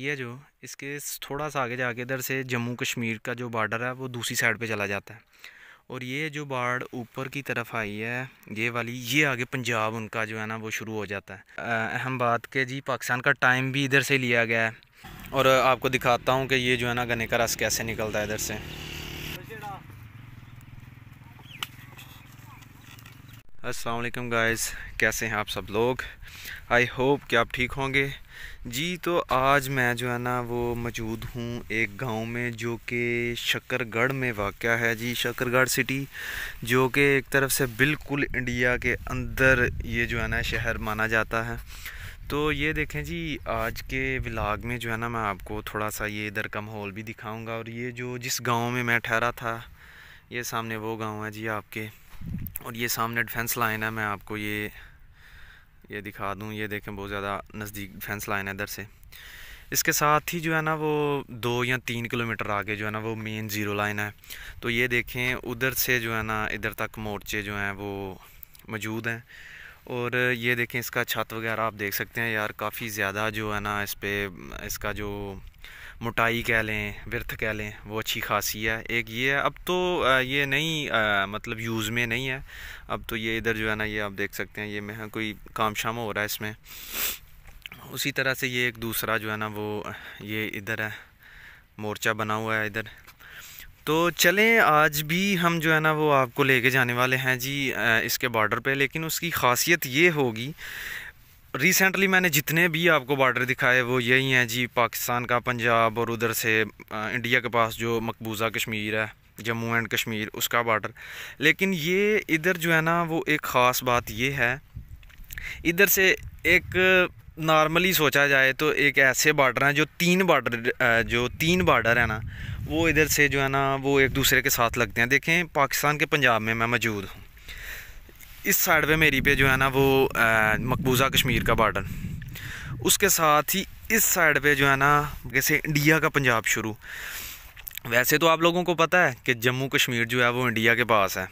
ये जो इसके थोड़ा सा आगे जाके इधर से जम्मू कश्मीर का जो बॉर्डर है वो दूसरी साइड पे चला जाता है और ये जो बाढ़ ऊपर की तरफ आई है ये वाली ये आगे पंजाब उनका जो है ना वो शुरू हो जाता है अहम बात के जी पाकिस्तान का टाइम भी इधर से लिया गया है और आपको दिखाता हूँ कि ये जो है ना गन्ने का रस कैसे निकलता है इधर से असलकम गाइस कैसे हैं आप सब लोग आई होप कि आप ठीक होंगे जी तो आज मैं जो है ना वो मौजूद हूँ एक गांव में जो कि शक्करगढ़ में वाक़ है जी शक्करगढ़ सिटी जो कि एक तरफ से बिल्कुल इंडिया के अंदर ये जो है ना शहर माना जाता है तो ये देखें जी आज के व्लाग में जो है ना मैं आपको थोड़ा सा ये इधर का माहौल भी दिखाऊँगा और ये जो जिस गाँव में मैं ठहरा था ये सामने वो गाँव है जी आपके और ये सामने डिफेंस लाइन है मैं आपको ये ये दिखा दूँ ये देखें बहुत ज़्यादा नज़दीक डिफेंस लाइन है इधर से इसके साथ ही जो है ना वो दो या तीन किलोमीटर आगे जो है ना वो मेन ज़ीरो लाइन है तो ये देखें उधर से जो है ना इधर तक मोर्चे जो हैं वो मौजूद हैं और ये देखें इसका छत वगैरह आप देख सकते हैं यार काफ़ी ज़्यादा जो है ना इस पर इसका जो मोटाई कह लें व्यर्थ कह लें वो अच्छी खासी है एक ये है अब तो ये नहीं आ, मतलब यूज़ में नहीं है अब तो ये इधर जो है ना ये आप देख सकते हैं ये मैं कोई काम शाम हो रहा है इसमें उसी तरह से ये एक दूसरा जो है ना वो ये इधर है मोर्चा बना हुआ है इधर तो चलें आज भी हम जो है ना वो आपको लेके जाने वाले हैं जी इसके बॉर्डर पे लेकिन उसकी खासियत ये होगी रिसेंटली मैंने जितने भी आपको बॉर्डर दिखाए वो यही हैं जी पाकिस्तान का पंजाब और उधर से इंडिया के पास जो मकबूजा कश्मीर है जम्मू एंड कश्मीर उसका बॉर्डर लेकिन ये इधर जो है ना वो एक ख़ास बात ये है इधर से एक नॉर्मली सोचा जाए तो एक ऐसे बॉर्डर हैं जो तीन बॉर्डर जो तीन बॉर्डर है ना वो इधर से जो है ना वो एक दूसरे के साथ लगते हैं देखें पाकिस्तान के पंजाब में मैं मौजूद हूँ इस साइड पे मेरी पे जो है ना वो मकबूजा कश्मीर का बॉर्डर उसके साथ ही इस साइड पे जो है ना जैसे इंडिया का पंजाब शुरू वैसे तो आप लोगों को पता है कि जम्मू कश्मीर जो है वो इंडिया के पास है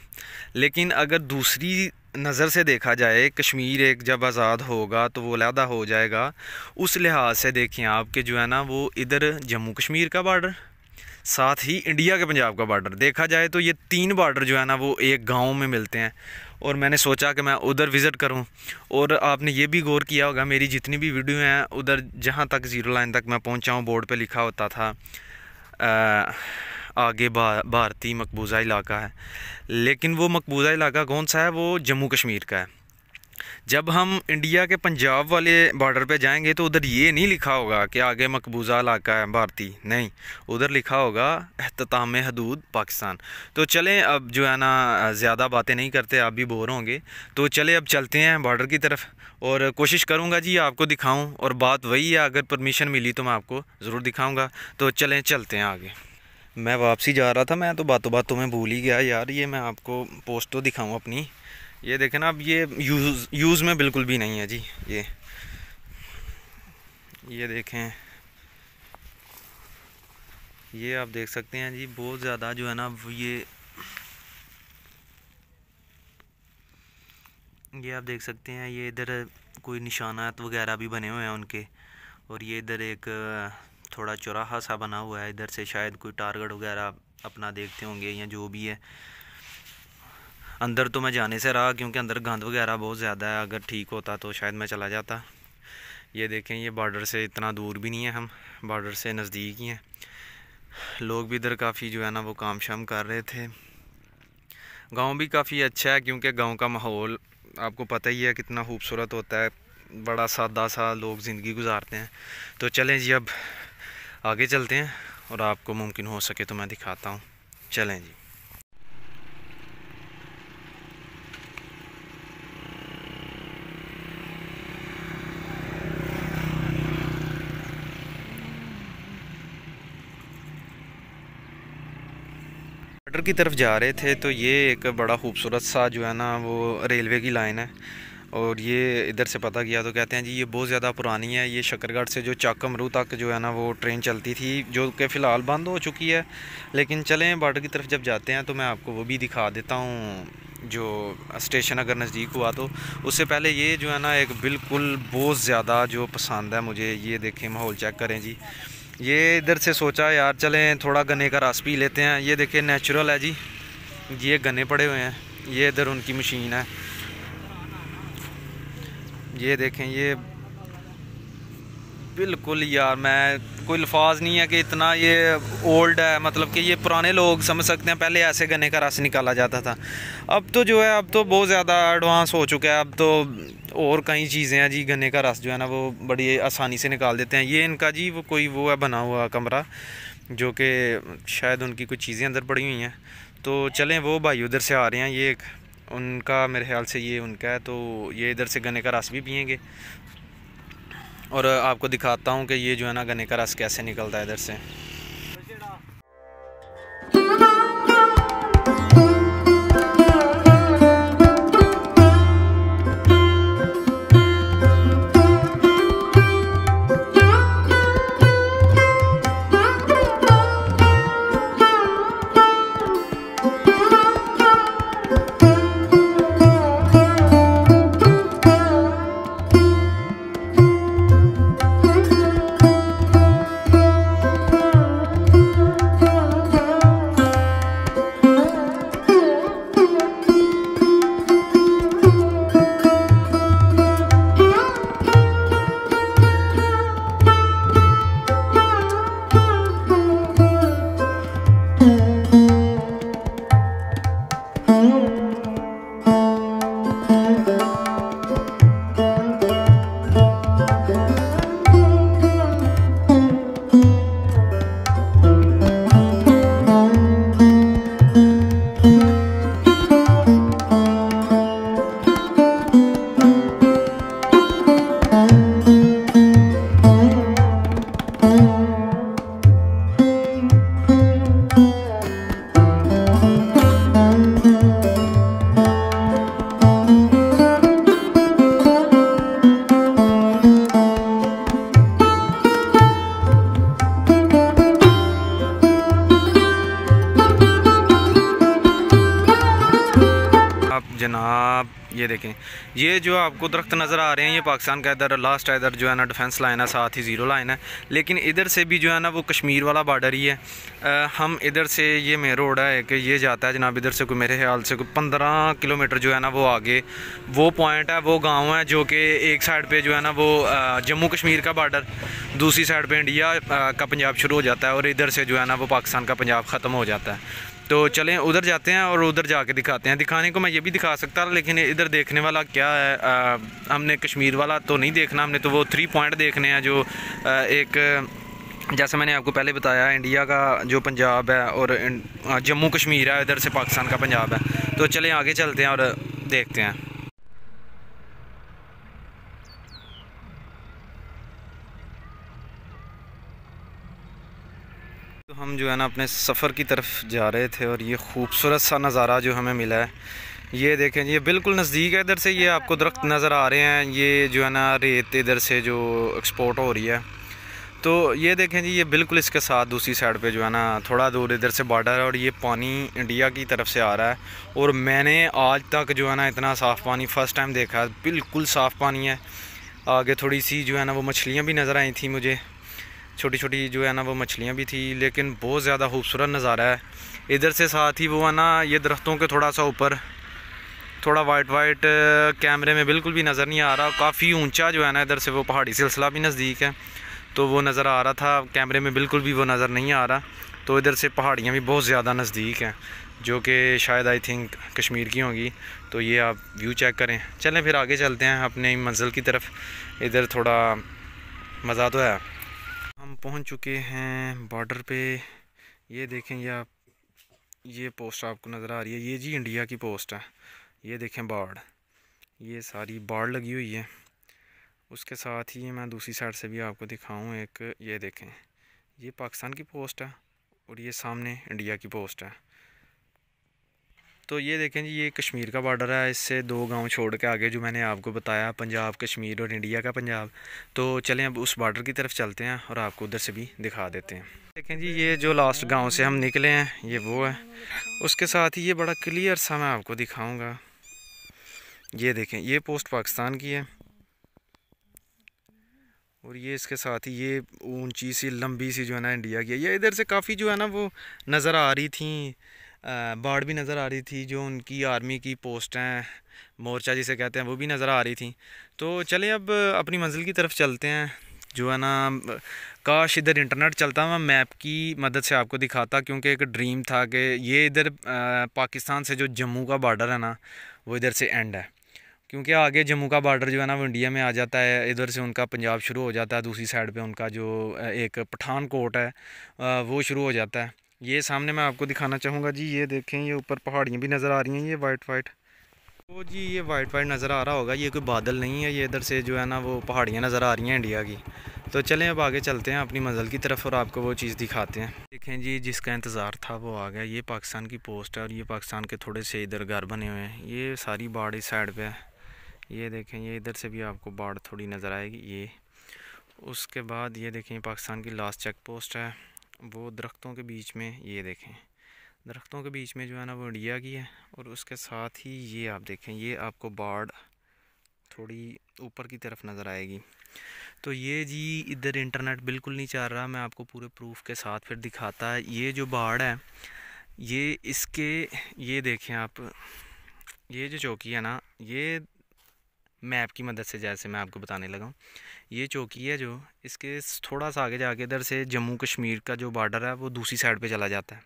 लेकिन अगर दूसरी नज़र से देखा जाए कश्मीर एक जब आज़ाद होगा तो वो अलहदा हो जाएगा उस लिहाज से देखें आप कि जो है ना वो इधर जम्मू कश्मीर का बॉर्डर साथ ही इंडिया के पंजाब का बॉर्डर देखा जाए तो ये तीन बॉर्डर जो है ना वो एक गांव में मिलते हैं और मैंने सोचा कि मैं उधर विज़िट करूं और आपने ये भी गौर किया होगा मेरी जितनी भी वीडियो हैं उधर जहां तक ज़ीरो लाइन तक मैं पहुंचा हूं बोर्ड पे लिखा होता था आ, आगे भा, भारतीय मकबूज़ा इलाका है लेकिन वो मकबूज़ा इलाका कौन सा है वो जम्मू कश्मीर का है जब हम इंडिया के पंजाब वाले बॉर्डर पे जाएंगे तो उधर ये नहीं लिखा होगा कि आगे मकबूजा इलाका है भारती नहीं उधर लिखा होगा अहतमाम हदूद पाकिस्तान तो चलें अब जो है ना ज़्यादा बातें नहीं करते आप भी बोर होंगे तो चले अब चलते हैं बॉर्डर की तरफ और कोशिश करूँगा जी आपको दिखाऊँ और बात वही है अगर परमिशन मिली तो मैं आपको ज़रूर दिखाऊँगा तो चलें चलते हैं आगे मैं वापसी जा रहा था मैं तो बातों बातों में भूल ही गया यार ये मैं आपको पोस्ट तो दिखाऊँ अपनी ये देखें ना अब ये यूज़ यूज़ में बिल्कुल भी नहीं है जी ये ये देखें ये आप देख सकते हैं जी बहुत ज़्यादा जो है ना ये ये आप देख सकते हैं ये इधर कोई निशानात वगैरह भी बने हुए हैं उनके और ये इधर एक थोड़ा चौराहा सा बना हुआ है इधर से शायद कोई टारगेट वगैरह अपना देखते होंगे या जो भी है अंदर तो मैं जाने से रहा क्योंकि अंदर गंद वगैरह बहुत ज़्यादा है अगर ठीक होता तो शायद मैं चला जाता ये देखें ये बॉर्डर से इतना दूर भी नहीं है हम बॉर्डर से नज़दीक ही हैं लोग भी इधर काफ़ी जो है ना वो काम शाम कर रहे थे गांव भी काफ़ी अच्छा है क्योंकि गांव का माहौल आपको पता ही है कितना खूबसूरत होता है बड़ा सादा सा लोग ज़िंदगी गुजारते हैं तो चलें जी अब आगे चलते हैं और आपको मुमकिन हो सके तो मैं दिखाता हूँ चलें जी बॉर्डर की तरफ जा रहे थे तो ये एक बड़ा खूबसूरत सा जो है ना वो रेलवे की लाइन है और ये इधर से पता किया तो कहते हैं जी ये बहुत ज़्यादा पुरानी है ये शक्करगढ़ से जो चाकमरू तक जो है ना वो ट्रेन चलती थी जो कि फ़िलहाल बंद हो चुकी है लेकिन चलें बॉर्डर की तरफ जब जाते हैं तो मैं आपको वो भी दिखा देता हूँ जो स्टेशन अगर नज़दीक हुआ तो उससे पहले ये जो है ना एक बिल्कुल बहुत ज़्यादा जो पसंद है मुझे ये देखें माहौल चेक करें जी ये इधर से सोचा यार चलें थोड़ा गन्ने का रस पी लेते हैं ये देखिए नेचुरल है जी ये गन्ने पड़े हुए हैं ये इधर उनकी मशीन है ये देखें ये बिल्कुल यार मैं कोई लफाज नहीं है कि इतना ये ओल्ड है मतलब कि ये पुराने लोग समझ सकते हैं पहले ऐसे गन्ने का रस निकाला जाता था अब तो जो है अब तो बहुत ज़्यादा एडवांस हो चुका है अब तो और कई चीज़ें हैं जी गन्ने का रस जो है ना वो बड़ी आसानी से निकाल देते हैं ये इनका जी वो कोई वो है बना हुआ कमरा जो कि शायद उनकी कुछ चीज़ें अंदर पड़ी हुई हैं तो चलें वो भाई उधर से आ रहे हैं ये एक उनका मेरे ख्याल से ये उनका है तो ये इधर से गन्ने का रस भी पियेंगे और आपको दिखाता हूँ कि ये जो है ना गन्ने का रस कैसे निकलता है इधर से जनाब ये देखें ये जो आपको दरख्त नज़र आ रहे हैं ये पाकिस्तान का इधर लास्ट इधर जो है ना डिफेंस लाइन है साथ ही ज़ीरो लाइन है लेकिन इधर से भी जो है ना वो कश्मीर वाला बार्डर ही है आ, हम इधर से ये मेन रोड है कि ये जाता है जनाब इधर से कोई मेरे ख्याल से कोई पंद्रह किलोमीटर जो है ना वो आगे वो पॉइंट है वो गाँव है जो कि एक साइड पर जो है ना वो जम्मू कश्मीर का बार्डर दूसरी साइड पर इंडिया का पंजाब शुरू हो जाता है और इधर से जो है ना वो पाकिस्तान का पंजाब ख़त्म हो जाता है तो चलें उधर जाते हैं और उधर जाके दिखाते हैं दिखाने को मैं ये भी दिखा सकता लेकिन इधर देखने वाला क्या है आ, हमने कश्मीर वाला तो नहीं देखना हमने तो वो थ्री पॉइंट देखने हैं जो आ, एक जैसे मैंने आपको पहले बताया इंडिया का जो पंजाब है और जम्मू कश्मीर है इधर से पाकिस्तान का पंजाब है तो चलें आगे चलते हैं और देखते हैं हम जो है ना अपने सफ़र की तरफ जा रहे थे और ये खूबसूरत सा नज़ारा जो हमें मिला है ये देखें ये बिल्कुल नज़दीक है इधर से ये आपको दरख्त नज़र आ रहे हैं ये जो है ना रेत इधर से जो एक्सपोर्ट हो रही है तो ये देखें जी ये बिल्कुल इसके साथ दूसरी साइड पे जो है ना थोड़ा दूर इधर से बॉर्डर है और ये पानी इंडिया की तरफ से आ रहा है और मैंने आज तक जो है ना इतना साफ़ पानी फ़र्स्ट टाइम देखा है बिल्कुल साफ़ पानी है आगे थोड़ी सी जो है ना वो मछलियाँ भी नज़र आई थी मुझे छोटी छोटी जो है ना वो मछलियाँ भी थी लेकिन बहुत ज़्यादा खूबसूरत नज़ारा है इधर से साथ ही वो है ना ये दरख्तों के थोड़ा सा ऊपर थोड़ा वाइट वाइट कैमरे में बिल्कुल भी नज़र नहीं आ रहा काफ़ी ऊंचा जो है ना इधर से वो पहाड़ी सिलसिला भी नज़दीक है तो वो नज़र आ रहा था कैमरे में बिल्कुल भी वो नज़र नहीं आ रहा तो इधर से पहाड़ियाँ भी बहुत ज़्यादा नज़दीक हैं जो कि शायद आई थिंक कश्मीर की होंगी तो ये आप व्यू चेक करें चलें फिर आगे चलते हैं अपने मंजिल की तरफ इधर थोड़ा मज़ा तो है हम पहुंच चुके हैं बॉर्डर पे ये देखें यह आप ये पोस्ट आपको नज़र आ रही है ये जी इंडिया की पोस्ट है ये देखें बाढ़ ये सारी बाढ़ लगी हुई है उसके साथ ही मैं दूसरी साइड से भी आपको दिखाऊं एक ये देखें ये पाकिस्तान की पोस्ट है और ये सामने इंडिया की पोस्ट है तो ये देखें जी ये कश्मीर का बॉर्डर है इससे दो गांव छोड़ के आगे जो मैंने आपको बताया पंजाब कश्मीर और इंडिया का पंजाब तो चलें अब उस बॉर्डर की तरफ चलते हैं और आपको उधर से भी दिखा देते हैं देखें जी ये जो लास्ट गांव से हम निकले हैं ये वो है उसके साथ ही ये बड़ा क्लियर सा मैं आपको दिखाऊँगा ये देखें ये पोस्ट पाकिस्तान की है और ये इसके साथ ही ये ऊंची सी लंबी सी जो है ना इंडिया की है ये इधर से काफ़ी जो है ना वो नज़र आ रही थी बाढ़ भी नज़र आ रही थी जो उनकी आर्मी की पोस्ट हैं मोर्चा जिसे कहते हैं वो भी नज़र आ रही थी तो चले अब अपनी मंजिल की तरफ चलते हैं जो है ना काश इधर इंटरनेट चलता मैं मैप की मदद से आपको दिखाता क्योंकि एक ड्रीम था कि ये इधर पाकिस्तान से जो जम्मू का बॉर्डर है ना वो इधर से एंड है क्योंकि आगे जम्मू का बॉर्डर जो है ना वो इंडिया में आ जाता है इधर से उनका पंजाब शुरू हो जाता है दूसरी साइड पे उनका जो एक पठानकोट है वो शुरू हो जाता है ये सामने मैं आपको दिखाना चाहूँगा जी ये देखें ये ऊपर पहाड़ियाँ भी नज़र आ रही हैं ये वाइट वाइट वो तो जी ये वाइट वाइट नज़र आ रहा होगा ये कोई बादल नहीं है ये इधर से जो है ना वो पहाड़ियाँ नज़र आ रही हैं इंडिया की तो चलें अब आगे चलते हैं अपनी मंजिल की तरफ और आपको वो चीज़ दिखाते हैं देखें जी जिसका इंतज़ार था वो आ गया ये पाकिस्तान की पोस्ट है और ये पाकिस्तान के थोड़े से इधर घर बने हुए हैं ये सारी बाढ़ इस साइड पर है ये देखें ये इधर से भी आपको बाढ़ थोड़ी नज़र आएगी ये उसके बाद ये देखें पाकिस्तान की लास्ट चेक पोस्ट है वो दरख्तों के बीच में ये देखें दरख्तों के बीच में जो है ना वो इंडिया की है और उसके साथ ही ये आप देखें ये आपको बाढ़ थोड़ी ऊपर की तरफ नज़र आएगी तो ये जी इधर इंटरनेट बिल्कुल नहीं चाह रहा मैं आपको पूरे प्रूफ के साथ फिर दिखाता है ये जो बाढ़ है ये इसके ये देखें आप ये जो चौकी है ना ये मैप की मदद से जैसे मैं आपको बताने लगा ये चौकी है जो इसके थोड़ा सा आगे जाके इधर से जम्मू कश्मीर का जो बॉर्डर है वो दूसरी साइड पे चला जाता है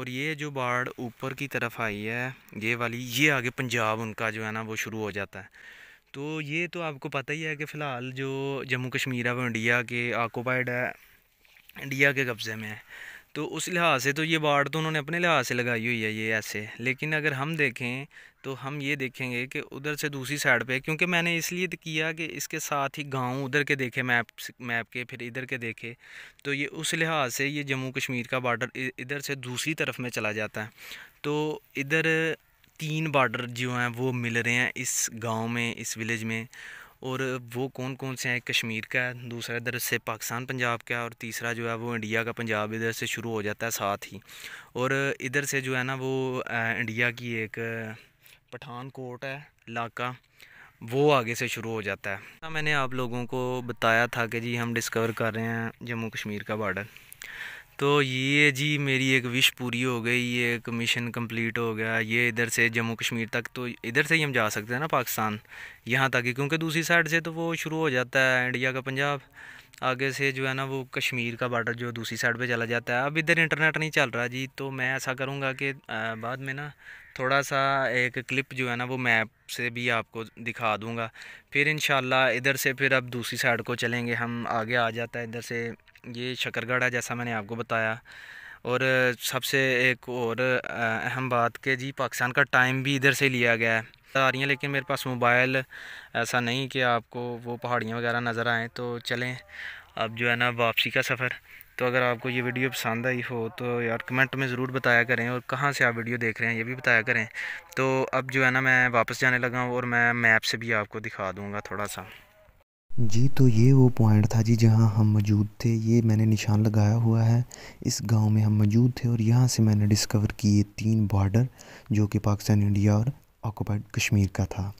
और ये जो बाढ़ ऊपर की तरफ आई है ये वाली ये आगे पंजाब उनका जो है ना वो शुरू हो जाता है तो ये तो आपको पता ही है कि फ़िलहाल जो जम्मू कश्मीर है वो इंडिया के आकोपाइड है इंडिया के कब्ज़े में है तो उस लिहाज से तो ये बाढ़ तो उन्होंने अपने लिहाज से लगाई हुई है ये ऐसे लेकिन अगर हम देखें तो हम ये देखेंगे कि उधर से दूसरी साइड पे क्योंकि मैंने इसलिए किया कि इसके साथ ही गांव उधर के देखे मैप मैप के फिर इधर के देखे तो ये उस लिहाज से ये जम्मू कश्मीर का बॉर्डर इधर से दूसरी तरफ में चला जाता है तो इधर तीन बॉर्डर जो हैं वो मिल रहे हैं इस गाँव में इस विलेज में और वो कौन कौन से हैं कश्मीर का है दूसरा इधर से पाकिस्तान पंजाब का और तीसरा जो है वो इंडिया का पंजाब इधर से शुरू हो जाता है साथ ही और इधर से जो है ना वो इंडिया की एक पठानकोट है इलाका वो आगे से शुरू हो जाता है मैंने आप लोगों को बताया था कि जी हम डिस्कवर कर रहे हैं जम्मू कश्मीर का बॉर्डर तो ये जी मेरी एक विश पूरी हो गई ये एक मिशन कंप्लीट हो गया ये इधर से जम्मू कश्मीर तक तो इधर से ही हम जा सकते हैं ना पाकिस्तान यहाँ तक ही क्योंकि दूसरी साइड से तो वो शुरू हो जाता है इंडिया का पंजाब आगे से जो है ना वो कश्मीर का बॉर्डर जो दूसरी साइड पे चला जाता है अब इधर इंटरनेट नहीं चल रहा जी तो मैं ऐसा करूँगा कि बाद में ना थोड़ा सा एक क्लिप जो है ना वो मैप से भी आपको दिखा दूँगा फिर इन इधर से फिर अब दूसरी साइड को चलेंगे हम आगे आ जाता है इधर से ये शकरगढ़ा है जैसा मैंने आपको बताया और सबसे एक और अहम बात कि जी पाकिस्तान का टाइम भी इधर से लिया गया है आ रही हैं लेकिन मेरे पास मोबाइल ऐसा नहीं कि आपको वो पहाड़ियाँ वगैरह नज़र आएँ तो चलें अब जो है ना वापसी का सफ़र तो अगर आपको ये वीडियो पसंद आई हो तो यार कमेंट में ज़रूर बताया करें और कहाँ से आप वीडियो देख रहे हैं ये भी बताया करें तो अब जो है ना मैं वापस जाने लगा हूँ और मैं मैप से भी आपको दिखा दूँगा थोड़ा सा जी तो ये वो पॉइंट था जी जहाँ हम मौजूद थे ये मैंने निशान लगाया हुआ है इस गांव में हम मौजूद थे और यहाँ से मैंने डिस्कवर किए तीन बॉर्डर जो कि पाकिस्तान इंडिया और ऑक्यूपाइड कश्मीर का था